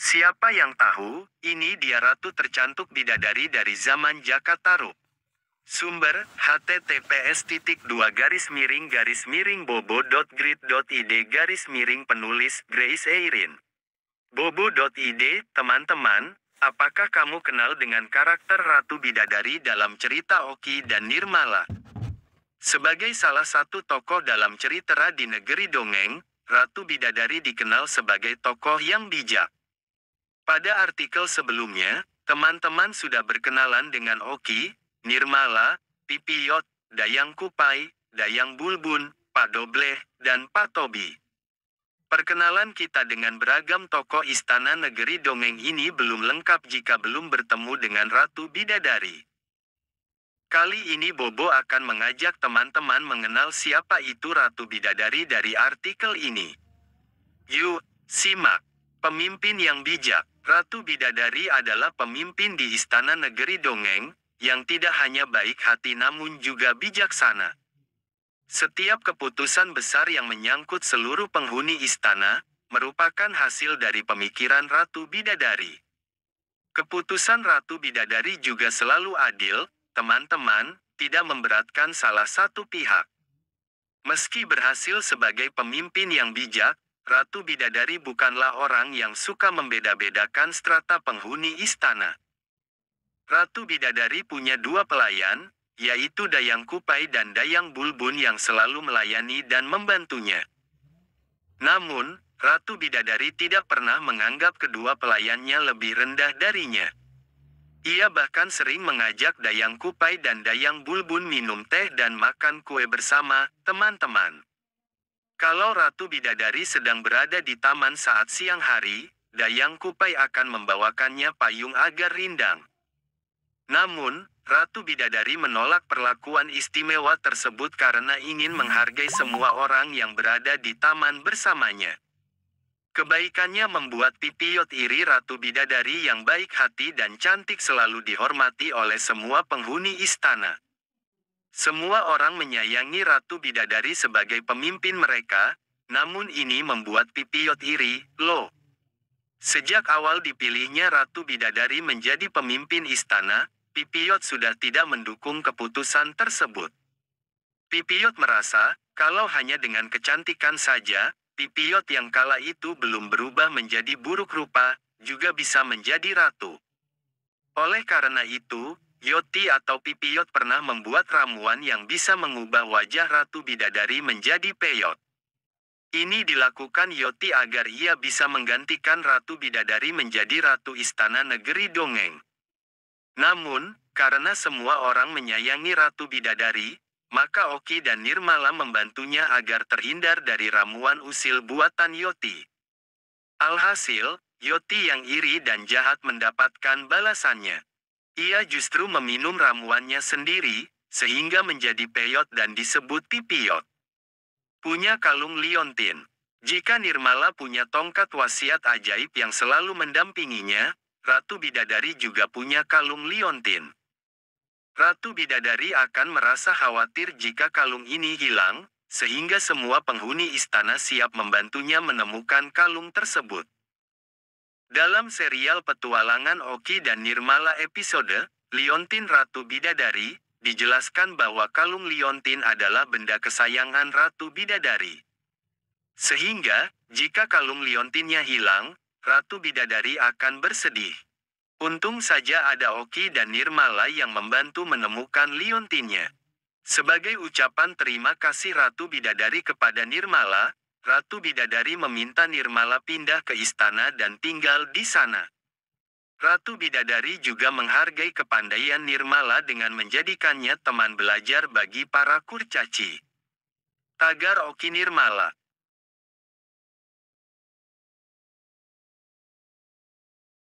Siapa yang tahu, ini dia ratu tercantuk bidadari dari zaman Jakatarup. Sumber, https titik dua garis miring garis miring bobo.grid.id garis miring penulis Grace Eirin. Bobo.id, teman-teman, apakah kamu kenal dengan karakter Ratu Bidadari dalam cerita Oki dan Nirmala? Sebagai salah satu tokoh dalam cerita di negeri dongeng, Ratu Bidadari dikenal sebagai tokoh yang bijak. Pada artikel sebelumnya, teman-teman sudah berkenalan dengan Oki, Nirmala, Yot, Dayang Kupai, Dayang Bulbun, Pak Dobleh, dan Pak Tobi. Perkenalan kita dengan beragam tokoh istana negeri dongeng ini belum lengkap jika belum bertemu dengan Ratu Bidadari. Kali ini Bobo akan mengajak teman-teman mengenal siapa itu Ratu Bidadari dari artikel ini. Yuk, simak. Pemimpin yang bijak. Ratu Bidadari adalah pemimpin di istana negeri Dongeng, yang tidak hanya baik hati namun juga bijaksana. Setiap keputusan besar yang menyangkut seluruh penghuni istana merupakan hasil dari pemikiran Ratu Bidadari. Keputusan Ratu Bidadari juga selalu adil, teman-teman, tidak memberatkan salah satu pihak. Meski berhasil sebagai pemimpin yang bijak, Ratu Bidadari bukanlah orang yang suka membeda-bedakan strata penghuni istana. Ratu Bidadari punya dua pelayan, yaitu Dayang Kupai dan Dayang Bulbun yang selalu melayani dan membantunya. Namun, Ratu Bidadari tidak pernah menganggap kedua pelayannya lebih rendah darinya. Ia bahkan sering mengajak Dayang Kupai dan Dayang Bulbun minum teh dan makan kue bersama teman-teman. Kalau Ratu Bidadari sedang berada di taman saat siang hari, Dayang Kupai akan membawakannya payung agar rindang. Namun, Ratu Bidadari menolak perlakuan istimewa tersebut karena ingin menghargai semua orang yang berada di taman bersamanya. Kebaikannya membuat Pipiot iri Ratu Bidadari yang baik hati dan cantik selalu dihormati oleh semua penghuni istana. Semua orang menyayangi Ratu Bidadari sebagai pemimpin mereka, namun ini membuat Pipiot iri, loh. Sejak awal dipilihnya Ratu Bidadari menjadi pemimpin istana, Pipiot sudah tidak mendukung keputusan tersebut. Pipiot merasa, kalau hanya dengan kecantikan saja, Pipiot yang kala itu belum berubah menjadi buruk rupa, juga bisa menjadi ratu. Oleh karena itu, Yoti atau Pipiyot pernah membuat ramuan yang bisa mengubah wajah Ratu Bidadari menjadi peyot. Ini dilakukan Yoti agar ia bisa menggantikan Ratu Bidadari menjadi Ratu Istana Negeri Dongeng. Namun, karena semua orang menyayangi Ratu Bidadari, maka Oki dan Nirmala membantunya agar terhindar dari ramuan usil buatan Yoti. Alhasil, Yoti yang iri dan jahat mendapatkan balasannya. Ia justru meminum ramuannya sendiri, sehingga menjadi peyot dan disebut pipiot. Punya kalung liontin. Jika Nirmala punya tongkat wasiat ajaib yang selalu mendampinginya, Ratu Bidadari juga punya kalung liontin. Ratu Bidadari akan merasa khawatir jika kalung ini hilang, sehingga semua penghuni istana siap membantunya menemukan kalung tersebut. Dalam serial petualangan Oki dan Nirmala episode, Liontin Ratu Bidadari, dijelaskan bahwa kalung liontin adalah benda kesayangan Ratu Bidadari. Sehingga, jika kalung liontinnya hilang, Ratu Bidadari akan bersedih. Untung saja ada Oki dan Nirmala yang membantu menemukan liontinnya. Sebagai ucapan terima kasih Ratu Bidadari kepada Nirmala, Ratu Bidadari meminta Nirmala pindah ke istana dan tinggal di sana. Ratu Bidadari juga menghargai kepandaian Nirmala dengan menjadikannya teman belajar bagi para kurcaci. Tagar Oki Nirmala